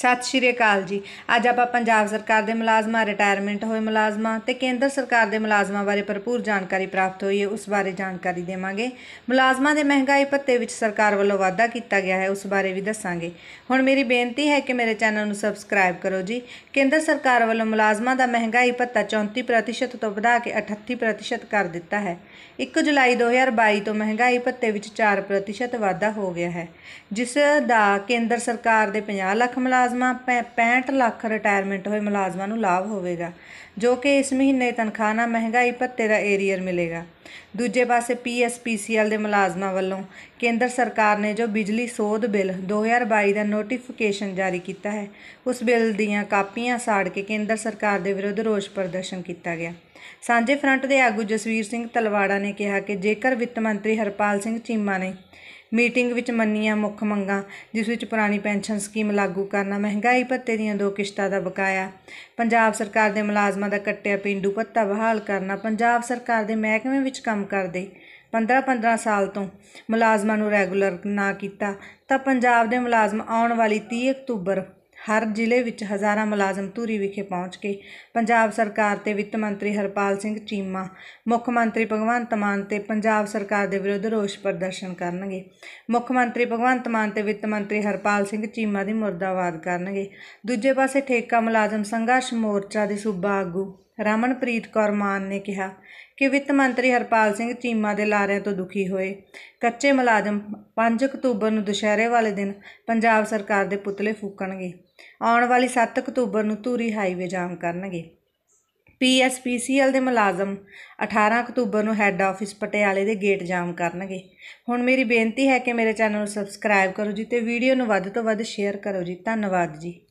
ਸਤਿ ਸ਼੍ਰੀ ਅਕਾਲ ਜੀ ਅੱਜ ਆਪਾਂ ਪੰਜਾਬ ਸਰਕਾਰ ਦੇ ਮੁਲਾਜ਼ਮਾਂ ਰਿਟਾਇਰਮੈਂਟ ਹੋਏ ਮੁਲਾਜ਼ਮਾਂ ਤੇ ਕੇਂਦਰ ਸਰਕਾਰ ਦੇ ਮੁਲਾਜ਼ਮਾਂ ਬਾਰੇ ਭਰਪੂਰ ਜਾਣਕਾਰੀ ਪ੍ਰਾਪਤ ਹੋਈ ਹੈ ਉਸ ਬਾਰੇ ਜਾਣਕਾਰੀ ਦੇਵਾਂਗੇ ਮੁਲਾਜ਼ਮਾਂ ਦੇ ਮਹਿੰਗਾਈ ਭੱਤੇ ਵਿੱਚ ਸਰਕਾਰ ਵੱਲੋਂ ਵਾਅਦਾ ਕੀਤਾ ਗਿਆ ਹੈ ਉਸ ਬਾਰੇ ਵੀ ਦੱਸਾਂਗੇ ਹੁਣ ਮੇਰੀ ਬੇਨਤੀ ਹੈ ਕਿ ਮੇਰੇ ਚੈਨਲ ਨੂੰ ਸਬਸਕ੍ਰਾਈਬ ਕਰੋ ਜੀ ਕੇਂਦਰ ਸਰਕਾਰ ਵੱਲੋਂ ਮੁਲਾਜ਼ਮਾਂ ਦਾ ਮਹਿੰਗਾਈ ਭੱਤਾ 34% ਤੋਂ ਵਧਾ ਕੇ 38% ਕਰ ਦਿੱਤਾ ਹੈ 1 ਜੁਲਾਈ 2022 ਤੋਂ ਮਹਿੰਗਾਈ ਭੱਤੇ ਵਿੱਚ 4% ਵਾਧਾ ਹੋ ਗਿਆ ਹੈ ਜਿਸ ਦਾ ਕੇਂਦਰ ਸਰਕਾਰ ਦੇ 50 ਲੱਖ ਮੁਲਾਜ਼ਮਾਂ ਮੁਲਾਜ਼ਮਾਂ 65 ਲੱਖ ਰਿਟਾਇਰਮੈਂਟ ਹੋਏ ਮੁਲਾਜ਼ਮਾਂ ਨੂੰ ਲਾਭ ਹੋਵੇਗਾ ਜੋ ਕਿ ਇਸ ਮਹੀਨੇ ਤਨਖਾਹ ਨਾਲ ਮਹਿੰਗਾਈ ਭੱਤੇ ਦਾ ਏਰੀਅਰ ਮਿਲੇਗਾ ਦੂਜੇ ਪਾਸੇ ਪੀਐਸਪੀਸੀਐਲ ਦੇ ਮੁਲਾਜ਼ਮਾਂ ਵੱਲੋਂ ਕੇਂਦਰ ਸਰਕਾਰ ਨੇ ਜੋ ਬਿਜਲੀ ਸੋਧ ਬਿੱਲ 2022 ਦਾ ਨੋਟੀਫਿਕੇਸ਼ਨ ਜਾਰੀ ਕੀਤਾ ਹੈ ਉਸ ਬਿੱਲ ਦੀਆਂ ਕਾਪੀਆਂ ਸਾੜ ਕੇ ਕੇਂਦਰ ਸਰਕਾਰ ਦੇ ਵਿਰੁੱਧ ਰੋਸ ਪ੍ਰਦਰਸ਼ਨ ਕੀਤਾ ਗਿਆ ਸਾਂਝੇ ਫਰੰਟ ਦੇ ਆਗੂ ਜਸਵੀਰ ਸਿੰਘ ਤਲਵਾੜਾ ਨੇ ਕਿਹਾ ਕਿ ਜੇਕਰ ਵਿੱਤ ਮੰਤਰੀ ਹਰਪਾਲ ਸਿੰਘ ਚੀਮਾ ਨੇ ਮੀਟਿੰਗ ਵਿੱਚ ਮੰਨੀਆਂ ਮੁੱਖ ਮੰਗਾਂ ਜਿਸ ਵਿੱਚ ਪੁਰਾਣੀ ਪੈਨਸ਼ਨ ਸਕੀਮ ਲਾਗੂ ਕਰਨਾ ਮਹਿੰਗਾਈ ਭੱਤੇ ਦੀਆਂ ਦੋ ਕਿਸ਼ਤਾਂ ਦਾ ਬਕਾਇਆ ਪੰਜਾਬ ਸਰਕਾਰ ਦੇ ਮੁਲਾਜ਼ਮਾਂ ਦਾ ਕੱਟਿਆ ਪਿੰਡੂ ਭੱਤਾ ਬਹਾਲ ਕਰਨਾ ਪੰਜਾਬ ਸਰਕਾਰ ਦੇ ਮਹਿਕਮੇ ਵਿੱਚ ਕੰਮ ਕਰਦੇ 15-15 ਸਾਲ ਤੋਂ ਮੁਲਾਜ਼ਮਾਂ ਨੂੰ ਰੈਗੂਲਰ ਨਾ ਕੀਤਾ ਤਾਂ ਪੰਜਾਬ ਦੇ ਮੁਲਾਜ਼ਮ ਆਉਣ ਵਾਲੀ 30 ਅਕਤੂਬਰ ਹਰ ਜ਼ਿਲ੍ਹੇ ਵਿੱਚ ਹਜ਼ਾਰਾਂ ਮੁਲਾਜ਼ਮ ਧੂਰੀ ਵਿਖੇ ਪਹੁੰਚ ਕੇ ਪੰਜਾਬ ਸਰਕਾਰ ਤੇ ਵਿੱਤ ਮੰਤਰੀ ਹਰਪਾਲ ਸਿੰਘ ਚੀਮਾ ਮੁੱਖ ਮੰਤਰੀ ਭਗਵੰਤ ਮਾਨ ਤੇ ਪੰਜਾਬ ਸਰਕਾਰ ਦੇ ਵਿਰੁੱਧ ਰੋਸ ਪ੍ਰਦਰਸ਼ਨ ਕਰਨਗੇ ਮੁੱਖ ਮੰਤਰੀ ਭਗਵੰਤ ਮਾਨ ਤੇ ਵਿੱਤ ਮੰਤਰੀ ਹਰਪਾਲ ਸਿੰਘ ਚੀਮਾ ਦੀ ਮੁਰਦਾਬਾਦ ਕਰਨਗੇ ਦੂਜੇ ਪਾਸੇ ਠੇਕਾ ਮੁਲਾਜ਼ਮ ਸੰਘਰਸ਼ ਮੋਰਚਾ ਦੇ ਸੂਬਾ ਆਗੂ ਰਮਨਪ੍ਰੀਤ ਕੌਰ ਮਾਨ ਨੇ ਕਿਹਾ ਕਿ ਵਿੱਤ ਮੰਤਰੀ ਹਰਪਾਲ ਸਿੰਘ ਚੀਮਾ ਦੇ ਲਾਰਿਆਂ ਤੋਂ ਦੁਖੀ ਹੋਏ ਕੱਚੇ ਮੁਲਾਜ਼ਮ 5 ਅਕਤੂਬਰ ਨੂੰ ਦੁਸ਼ਹਿਰੇ ਵਾਲੇ ਦਿਨ ਪੰਜਾਬ ਸਰਕਾਰ ਦੇ ਪੁਤਲੇ ਫੂਕਣਗੇ ਆਉਣ ਵਾਲੀ 7 ਅਕਤੂਬਰ ਨੂੰ ਧੂਰੀ ਹਾਈਵੇ ਜਾਮ ਕਰਨਗੇ ਪੀਐਸਪੀਸੀਐਲ ਦੇ ਮੁਲਾਜ਼ਮ 18 ਅਕਤੂਬਰ ਨੂੰ ਹੈੱਡ ਆਫਿਸ ਪਟਿਆਲੇ ਦੇ ਗੇਟ ਜਾਮ ਕਰਨਗੇ ਹੁਣ ਮੇਰੀ ਬੇਨਤੀ ਹੈ ਕਿ ਮੇਰੇ ਚੈਨਲ ਨੂੰ ਸਬਸਕ੍ਰਾਈਬ ਕਰੋ ਜੀ ਤੇ ਵੀਡੀਓ ਨੂੰ ਵੱਧ ਤੋਂ ਵੱਧ ਸ਼ੇਅਰ ਕਰੋ ਜੀ ਧੰਨਵਾਦ ਜੀ